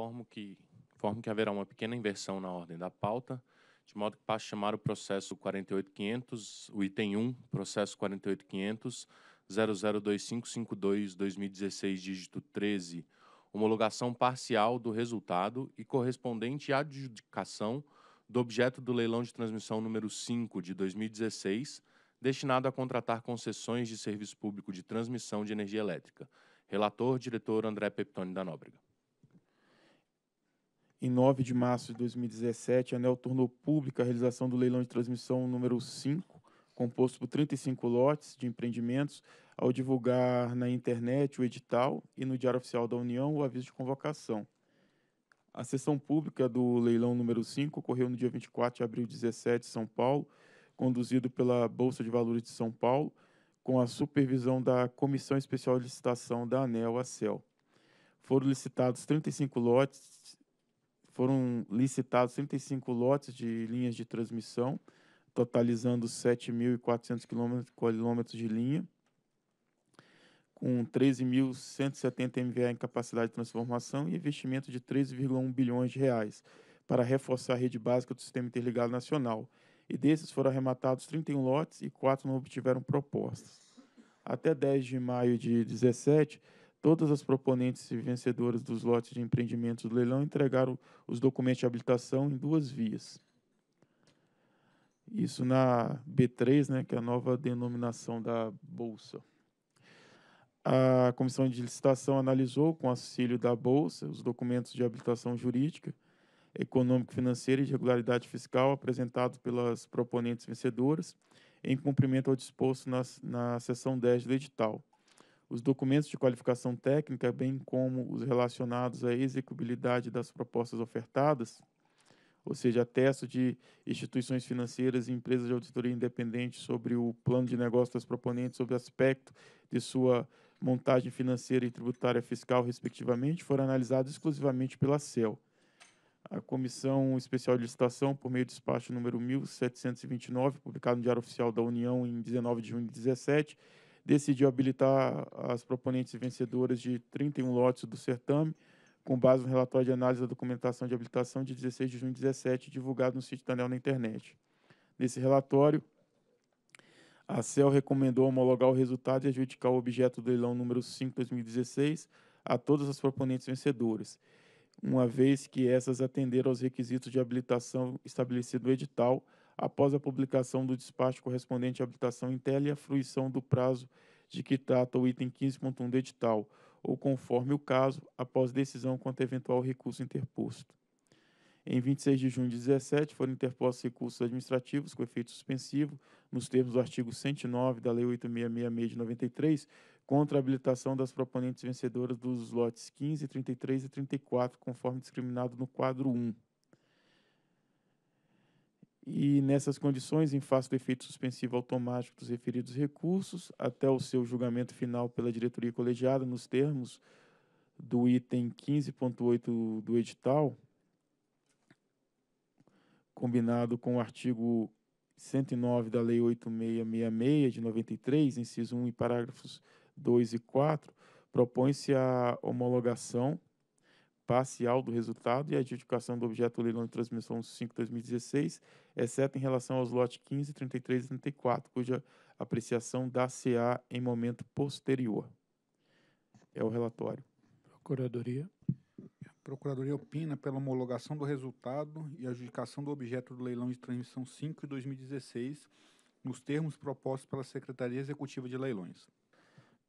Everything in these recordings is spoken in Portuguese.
Informo que, informo que haverá uma pequena inversão na ordem da pauta, de modo que passe a chamar o processo 48500, o item 1, processo 48500, 002552-2016, dígito 13, homologação parcial do resultado e correspondente adjudicação do objeto do leilão de transmissão número 5 de 2016, destinado a contratar concessões de serviço público de transmissão de energia elétrica. Relator, diretor André Peptoni da Nóbrega. Em 9 de março de 2017, a ANEL tornou pública a realização do leilão de transmissão número 5, composto por 35 lotes de empreendimentos, ao divulgar na internet o edital e no Diário Oficial da União o aviso de convocação. A sessão pública do leilão número 5 ocorreu no dia 24 de abril de 2017, em São Paulo, conduzido pela Bolsa de Valores de São Paulo, com a supervisão da Comissão Especial de Licitação da ANEL, a CEL. Foram licitados 35 lotes foram licitados 35 lotes de linhas de transmissão, totalizando 7.400 quilômetros de linha, com 13.170 MVA em capacidade de transformação e investimento de 3,1 bilhões de reais para reforçar a rede básica do Sistema Interligado Nacional. E desses foram arrematados 31 lotes e quatro não obtiveram propostas. Até 10 de maio de 17, Todas as proponentes e vencedoras dos lotes de empreendimentos do leilão entregaram os documentos de habilitação em duas vias. Isso na B3, né, que é a nova denominação da Bolsa. A comissão de licitação analisou, com auxílio da Bolsa, os documentos de habilitação jurídica, econômico-financeira e de regularidade fiscal apresentados pelas proponentes vencedoras, em cumprimento ao disposto na, na seção 10 do edital os documentos de qualificação técnica, bem como os relacionados à execuibilidade das propostas ofertadas, ou seja, atestos de instituições financeiras e empresas de auditoria independente sobre o plano de negócio das proponentes, sobre o aspecto de sua montagem financeira e tributária fiscal, respectivamente, foram analisados exclusivamente pela CEL. A Comissão Especial de Licitação, por meio do despacho número 1729, publicado no Diário Oficial da União em 19 de junho de 2017 decidiu habilitar as proponentes vencedoras de 31 lotes do certame, com base no relatório de análise da documentação de habilitação de 16 de junho de 2017 divulgado no sítio da ANEL na internet. Nesse relatório, a CEL recomendou homologar o resultado e adjudicar o objeto do leilão número 5-2016 a todas as proponentes vencedoras, uma vez que essas atenderam aos requisitos de habilitação estabelecido no edital, após a publicação do despacho correspondente à habilitação em tela e a fruição do prazo de que trata o item 15.1 do edital, ou conforme o caso, após decisão quanto a eventual recurso interposto. Em 26 de junho de 2017, foram interpostos recursos administrativos com efeito suspensivo, nos termos do artigo 109 da Lei 8666 de 93, contra a habilitação das proponentes vencedoras dos lotes 15, 33 e 34, conforme discriminado no quadro 1 e, nessas condições, em face do efeito suspensivo automático dos referidos recursos, até o seu julgamento final pela diretoria colegiada, nos termos do item 15.8 do edital, combinado com o artigo 109 da Lei 8666 de 93, inciso 1 e parágrafos 2 e 4, propõe-se a homologação parcial do resultado e a adjudicação do objeto do leilão de transmissão 5-2016, exceto em relação aos lotes 15, 33 e 34, cuja apreciação dá se em momento posterior. É o relatório. Procuradoria. A Procuradoria opina pela homologação do resultado e adjudicação do objeto do leilão de transmissão 5 de 2016, nos termos propostos pela Secretaria Executiva de Leilões.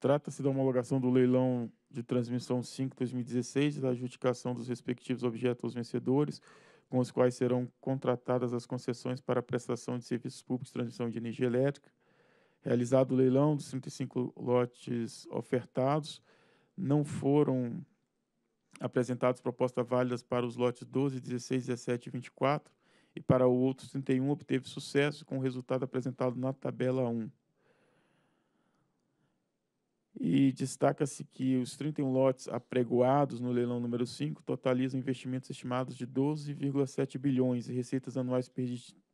Trata-se da homologação do leilão de transmissão 5 2016 e da adjudicação dos respectivos objetos aos vencedores, com os quais serão contratadas as concessões para prestação de serviços públicos de transmissão de energia elétrica. Realizado o leilão dos 35 lotes ofertados, não foram apresentadas propostas válidas para os lotes 12, 16, 17 e 24 e para outros 31 obteve sucesso com o resultado apresentado na tabela 1. E destaca-se que os 31 lotes apregoados no leilão número 5 totalizam investimentos estimados de 12,7 bilhões e receitas anuais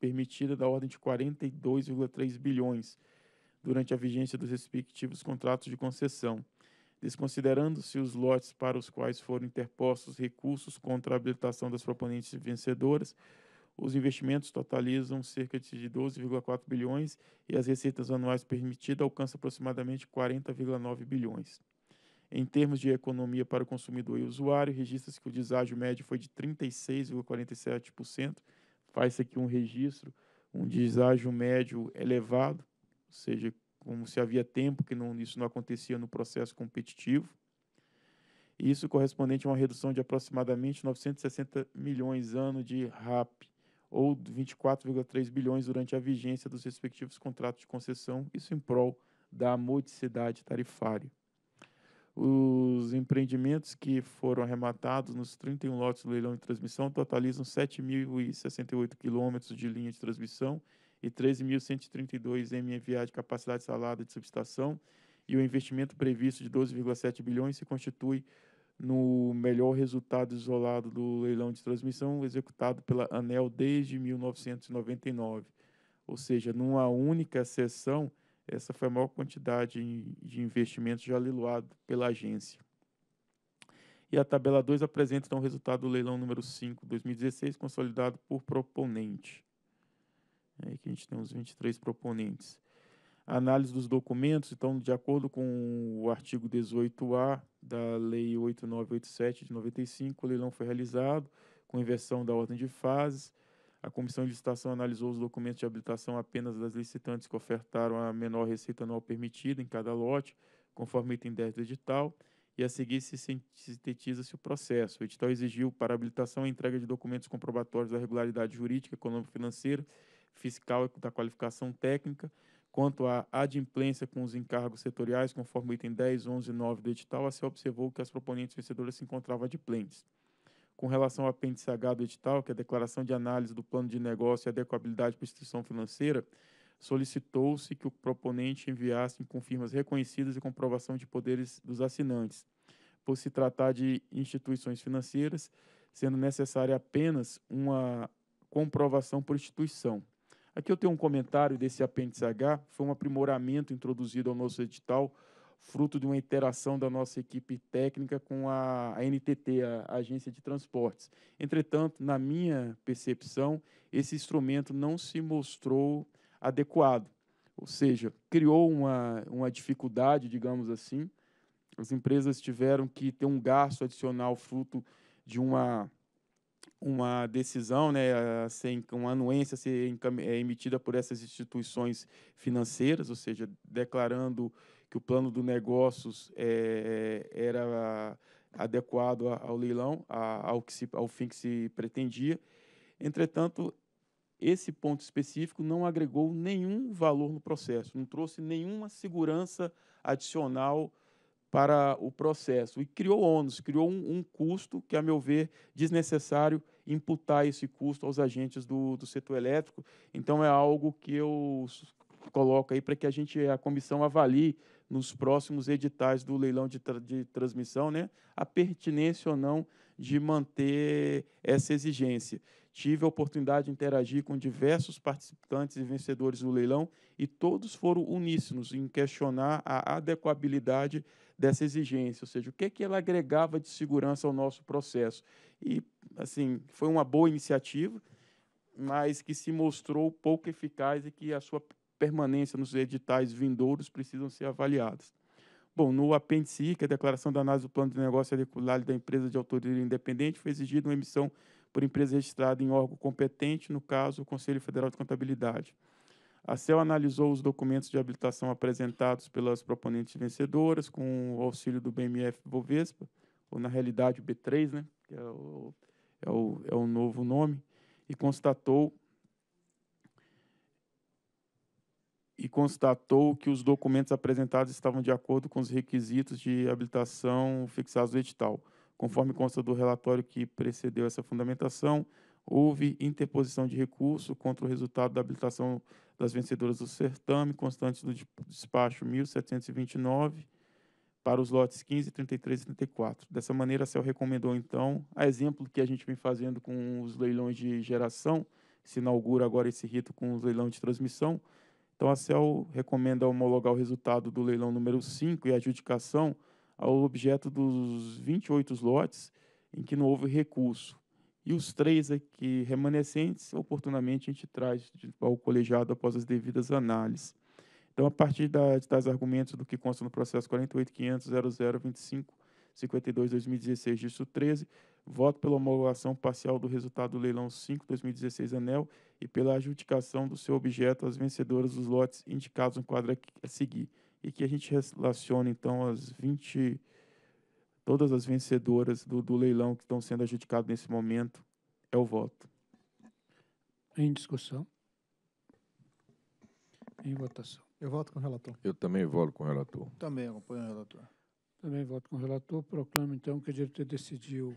permitidas da ordem de 42,3 bilhões durante a vigência dos respectivos contratos de concessão, desconsiderando-se os lotes para os quais foram interpostos recursos contra a habilitação das proponentes vencedoras, os investimentos totalizam cerca de 12,4 bilhões e as receitas anuais permitidas alcançam aproximadamente 40,9 bilhões. Em termos de economia para o consumidor e usuário, registra-se que o deságio médio foi de 36,47%, faz-se aqui um registro, um deságio médio elevado, ou seja, como se havia tempo que não, isso não acontecia no processo competitivo. Isso correspondente a uma redução de aproximadamente 960 milhões ano de RAP ou 24,3 bilhões durante a vigência dos respectivos contratos de concessão, isso em prol da modicidade tarifária. Os empreendimentos que foram arrematados nos 31 lotes do leilão de transmissão totalizam 7.068 quilômetros de linha de transmissão e 13.132 MVA de capacidade salada de subestação, e o investimento previsto de 12,7 bilhões se constitui no melhor resultado isolado do leilão de transmissão executado pela ANEL desde 1999. Ou seja, numa única sessão, essa foi a maior quantidade de investimentos já leiloado pela agência. E a tabela 2 apresenta então o resultado do leilão número 5, 2016, consolidado por proponente. É que a gente tem uns 23 proponentes análise dos documentos, então, de acordo com o artigo 18A da Lei 8987 de 95, o leilão foi realizado com inversão da ordem de fases. A comissão de licitação analisou os documentos de habilitação apenas das licitantes que ofertaram a menor receita anual permitida em cada lote, conforme item 10 do edital, e a seguir se sintetiza-se o processo. O edital exigiu para habilitação a entrega de documentos comprobatórios da regularidade jurídica, econômico-financeira, fiscal e da qualificação técnica, Quanto à adimplência com os encargos setoriais, conforme o item 10, 11 e 9 do edital, a CEL observou que as proponentes vencedoras se encontravam adimplentes. Com relação ao apêndice H do edital, que é a declaração de análise do plano de negócio e adequabilidade para instituição financeira, solicitou-se que o proponente enviasse com firmas reconhecidas e comprovação de poderes dos assinantes, por se tratar de instituições financeiras, sendo necessária apenas uma comprovação por instituição. Aqui eu tenho um comentário desse apêndice H, foi um aprimoramento introduzido ao nosso edital, fruto de uma interação da nossa equipe técnica com a, a NTT, a, Agência de Transportes. Entretanto, na minha percepção, esse instrumento não se mostrou adequado, ou seja, criou uma, uma dificuldade, digamos assim, as empresas tiveram que ter um gasto adicional fruto de uma uma decisão, né, a uma anuência a ser é, emitida por essas instituições financeiras, ou seja, declarando que o plano do negócios é, é era adequado ao leilão, ao, que se, ao fim que se pretendia. Entretanto, esse ponto específico não agregou nenhum valor no processo, não trouxe nenhuma segurança adicional para o processo e criou ônus, criou um, um custo que, a meu ver, desnecessário imputar esse custo aos agentes do, do setor elétrico. Então, é algo que eu coloco aí para que a gente, a comissão avalie nos próximos editais do leilão de, tra de transmissão, né, a pertinência ou não de manter essa exigência. Tive a oportunidade de interagir com diversos participantes e vencedores do leilão e todos foram uníssonos em questionar a adequabilidade dessa exigência, ou seja, o que é que ela agregava de segurança ao nosso processo. E assim, foi uma boa iniciativa, mas que se mostrou pouco eficaz e que a sua permanência nos editais vindouros precisam ser avaliadas. Bom, no apêndice I, que é a declaração da análise do plano de negócio adequado da empresa de autoria independente, foi exigida uma emissão por empresa registrada em órgão competente, no caso, o Conselho Federal de Contabilidade. A CEL analisou os documentos de habilitação apresentados pelas proponentes vencedoras com o auxílio do BMF Bovespa, ou na realidade o B3, né, que é o, é o, é o novo nome, e constatou e constatou que os documentos apresentados estavam de acordo com os requisitos de habilitação fixados no edital. Conforme consta do relatório que precedeu essa fundamentação, houve interposição de recurso contra o resultado da habilitação das vencedoras do certame, constante do despacho 1729, para os lotes 15, 33 e 34. Dessa maneira, a CEL recomendou, então, a exemplo que a gente vem fazendo com os leilões de geração, se inaugura agora esse rito com os leilões de transmissão. Então, a CEL recomenda homologar o resultado do leilão número 5 e a adjudicação ao objeto dos 28 lotes em que não houve recurso, e os três aqui remanescentes, oportunamente, a gente traz ao colegiado após as devidas análises. Então, a partir da, das argumentos do que consta no processo 48.500.0025.52.2016, disso 13, voto pela homologação parcial do resultado do leilão 5-2016 ANEL e pela adjudicação do seu objeto às vencedoras dos lotes indicados no quadro a seguir. E que a gente relaciona, então, as 20 Todas as vencedoras do, do leilão que estão sendo adjudicadas nesse momento é o voto. Em discussão? Em votação. Eu voto com o relator. Eu também voto com o relator. Também acompanho o relator. Também voto com o relator. Proclamo, então, que a diretoria decidiu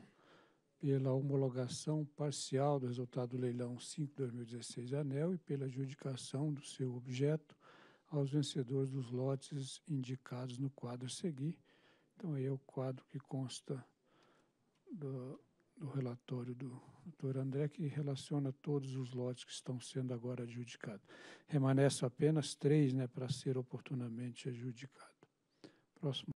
pela homologação parcial do resultado do leilão 5-2016 ANEL e pela adjudicação do seu objeto aos vencedores dos lotes indicados no quadro a seguir, então aí é o quadro que consta do, do relatório do Dr. André, que relaciona todos os lotes que estão sendo agora adjudicados. Remanescem apenas três né, para ser oportunamente adjudicado. Próximo.